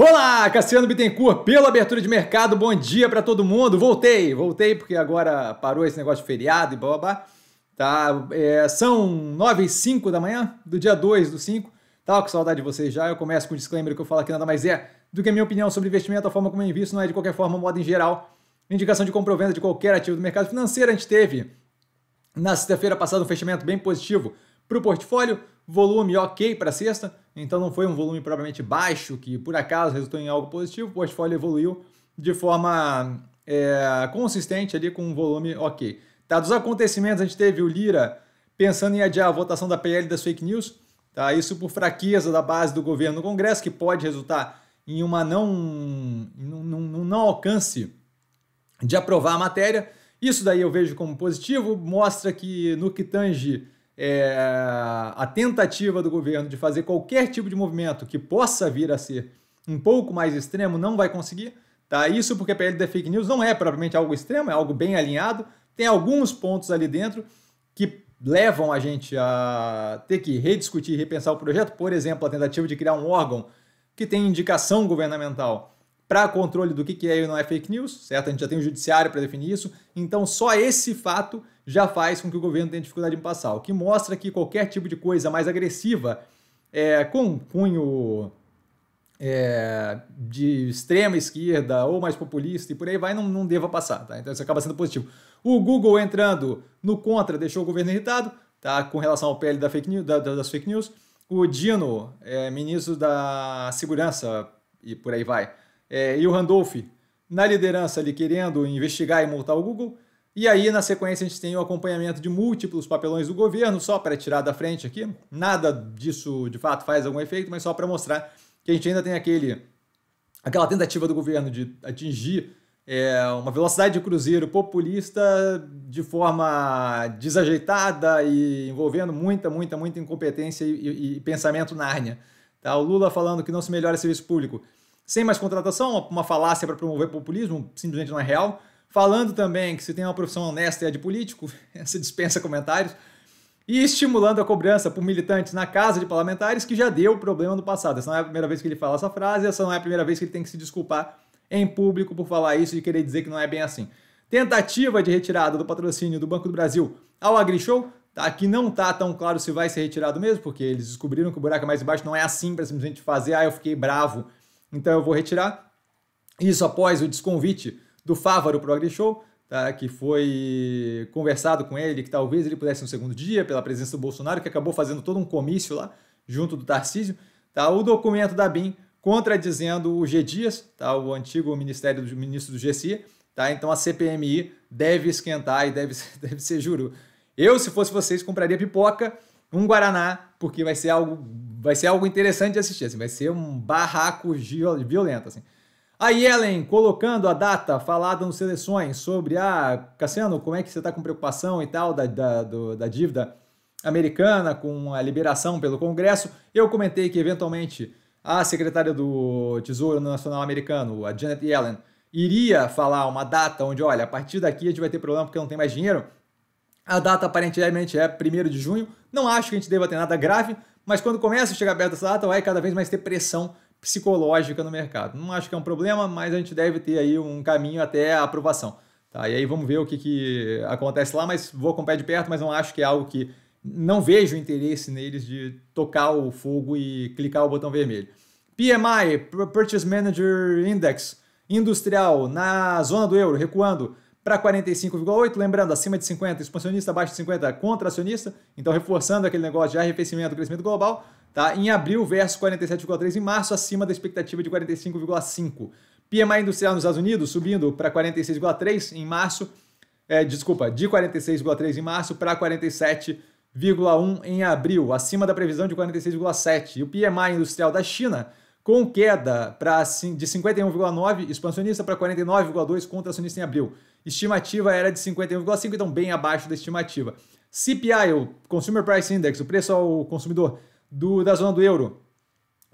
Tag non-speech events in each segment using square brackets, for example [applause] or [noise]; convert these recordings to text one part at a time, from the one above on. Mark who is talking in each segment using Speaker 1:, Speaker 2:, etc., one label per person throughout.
Speaker 1: Olá, Cassiano Bittencourt, pela abertura de mercado, bom dia para todo mundo. Voltei, voltei porque agora parou esse negócio de feriado e blá. Tá, é, são 9 e 5 da manhã, do dia 2 do 5. Tava com saudade de vocês já. Eu começo com um disclaimer que eu falo que nada mais é do que a minha opinião sobre investimento, a forma como eu invisto, não é de qualquer forma, modo em geral. Indicação de compra ou venda de qualquer ativo do mercado financeiro. A gente teve na sexta-feira passada um fechamento bem positivo para o portfólio volume ok para sexta, então não foi um volume propriamente baixo, que por acaso resultou em algo positivo, o portfólio evoluiu de forma é, consistente ali com um volume ok. Tá, dos acontecimentos, a gente teve o Lira pensando em adiar a votação da PL das fake news, tá, isso por fraqueza da base do governo no Congresso, que pode resultar em uma não, não não não alcance de aprovar a matéria. Isso daí eu vejo como positivo, mostra que no que tange é, a tentativa do governo de fazer qualquer tipo de movimento que possa vir a ser um pouco mais extremo não vai conseguir. Tá? Isso porque a PL da fake news não é propriamente algo extremo, é algo bem alinhado. Tem alguns pontos ali dentro que levam a gente a ter que rediscutir e repensar o projeto. Por exemplo, a tentativa de criar um órgão que tem indicação governamental para controle do que é e não é fake news, certo? A gente já tem o judiciário para definir isso. Então, só esse fato já faz com que o governo tenha dificuldade em passar, o que mostra que qualquer tipo de coisa mais agressiva, é, com cunho é, de extrema esquerda ou mais populista e por aí vai, não, não deva passar. Tá? Então isso acaba sendo positivo. O Google entrando no contra deixou o governo irritado tá? com relação ao PL da fake news, da, das fake news. O Dino, é, ministro da Segurança e por aí vai. É, e o Randolph, na liderança ali, querendo investigar e multar o Google. E aí, na sequência, a gente tem o acompanhamento de múltiplos papelões do governo, só para tirar da frente aqui. Nada disso, de fato, faz algum efeito, mas só para mostrar que a gente ainda tem aquele, aquela tentativa do governo de atingir é, uma velocidade de cruzeiro populista de forma desajeitada e envolvendo muita, muita, muita incompetência e, e, e pensamento nárnia. Tá? O Lula falando que não se melhora serviço público sem mais contratação, uma falácia para promover populismo, simplesmente não é real falando também que se tem uma profissão honesta e é de político, [laughs] essa dispensa comentários, e estimulando a cobrança por militantes na casa de parlamentares, que já deu problema no passado. Essa não é a primeira vez que ele fala essa frase, essa não é a primeira vez que ele tem que se desculpar em público por falar isso e querer dizer que não é bem assim. Tentativa de retirada do patrocínio do Banco do Brasil ao AgriShow. Tá? Aqui não tá tão claro se vai ser retirado mesmo, porque eles descobriram que o buraco é mais embaixo não é assim para simplesmente fazer, ah, eu fiquei bravo, então eu vou retirar. Isso após o desconvite do Fávaro Progress Show, tá? que foi conversado com ele que talvez ele pudesse no segundo dia, pela presença do Bolsonaro, que acabou fazendo todo um comício lá, junto do Tarcísio. Tá? O documento da BIM contradizendo o G. Dias, tá? o antigo ministério do ministro do GCI. Tá? Então a CPMI deve esquentar e deve, [laughs] deve ser juro. Eu, se fosse vocês, compraria pipoca, um guaraná, porque vai ser algo, vai ser algo interessante de assistir. Assim, vai ser um barraco violento. Assim. A Yellen colocando a data falada nas seleções sobre, ah, Cassiano, como é que você está com preocupação e tal da, da, do, da dívida americana com a liberação pelo Congresso. Eu comentei que, eventualmente, a secretária do Tesouro Nacional americano, a Janet Yellen, iria falar uma data onde, olha, a partir daqui a gente vai ter problema porque não tem mais dinheiro. A data aparentemente é 1 de junho. Não acho que a gente deva ter nada grave, mas quando começa a chegar perto dessa data, vai cada vez mais ter pressão psicológica no mercado. Não acho que é um problema, mas a gente deve ter aí um caminho até a aprovação. Tá? E aí vamos ver o que, que acontece lá, mas vou com pé de perto, mas não acho que é algo que não vejo interesse neles de tocar o fogo e clicar o botão vermelho. PMI, Purchase Manager Index, industrial, na zona do euro, recuando para 45,8, lembrando, acima de 50, expansionista, abaixo de 50, contracionista, então reforçando aquele negócio de arrefecimento do crescimento global, Tá? Em abril versus 47,3 em março, acima da expectativa de 45,5. PMI industrial nos Estados Unidos subindo para 46,3 em março, é, desculpa, de 46,3 em março para 47,1 em abril, acima da previsão de 46,7. E o PMI industrial da China com queda para de 51,9 expansionista para 49,2 contracionista em abril. Estimativa era de 51,5, então bem abaixo da estimativa. CPI, o Consumer Price Index, o preço ao consumidor do, da zona do euro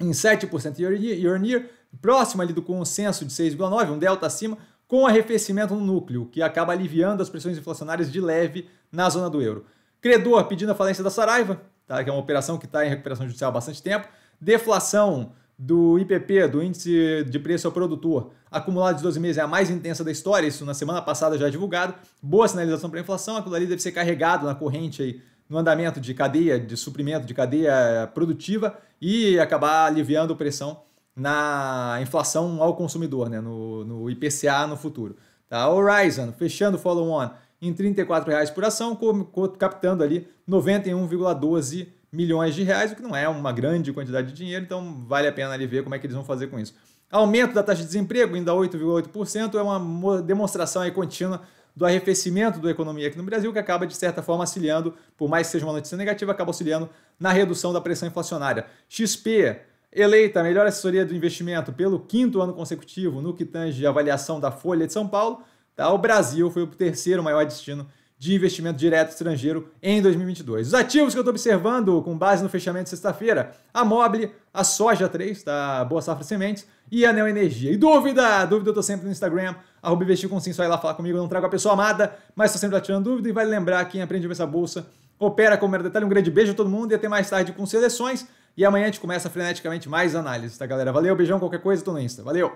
Speaker 1: em 7% year on year, próximo ali do consenso de 6,9%, um delta acima, com arrefecimento no núcleo, que acaba aliviando as pressões inflacionárias de leve na zona do euro. Credor pedindo a falência da Saraiva, tá? que é uma operação que está em recuperação judicial há bastante tempo. Deflação do IPP, do Índice de Preço ao Produtor, acumulado de 12 meses, é a mais intensa da história, isso na semana passada já é divulgado. Boa sinalização para a inflação, aquilo ali deve ser carregado na corrente aí no andamento de cadeia de suprimento, de cadeia produtiva e acabar aliviando pressão na inflação ao consumidor, né? no, no IPCA no futuro. Tá? Horizon, fechando o follow-on em R$ 34,00 por ação, captando ali 91,12 milhões de reais, o que não é uma grande quantidade de dinheiro, então vale a pena ali ver como é que eles vão fazer com isso. Aumento da taxa de desemprego, ainda 8,8%, é uma demonstração aí contínua do arrefecimento da economia aqui no Brasil, que acaba, de certa forma, auxiliando, por mais que seja uma notícia negativa, acaba auxiliando na redução da pressão inflacionária. XP, eleita a melhor assessoria do investimento pelo quinto ano consecutivo no que tange avaliação da Folha de São Paulo, tá? o Brasil foi o terceiro maior destino de investimento direto estrangeiro em 2022. Os ativos que eu estou observando com base no fechamento de sexta-feira, a Mobile, a Soja 3, da tá? Boa Safra Sementes, e a Neo Energia. E dúvida? Dúvida eu estou sempre no Instagram, arroba investir com sim, só ir lá falar comigo, eu não trago a pessoa amada, mas estou sempre tirando dúvida e vale lembrar quem aprende a ver essa bolsa opera com era detalhe. Um grande beijo a todo mundo e até mais tarde com seleções. E amanhã a gente começa freneticamente mais análises, tá, galera? Valeu, beijão, qualquer coisa, tô no Insta. Valeu!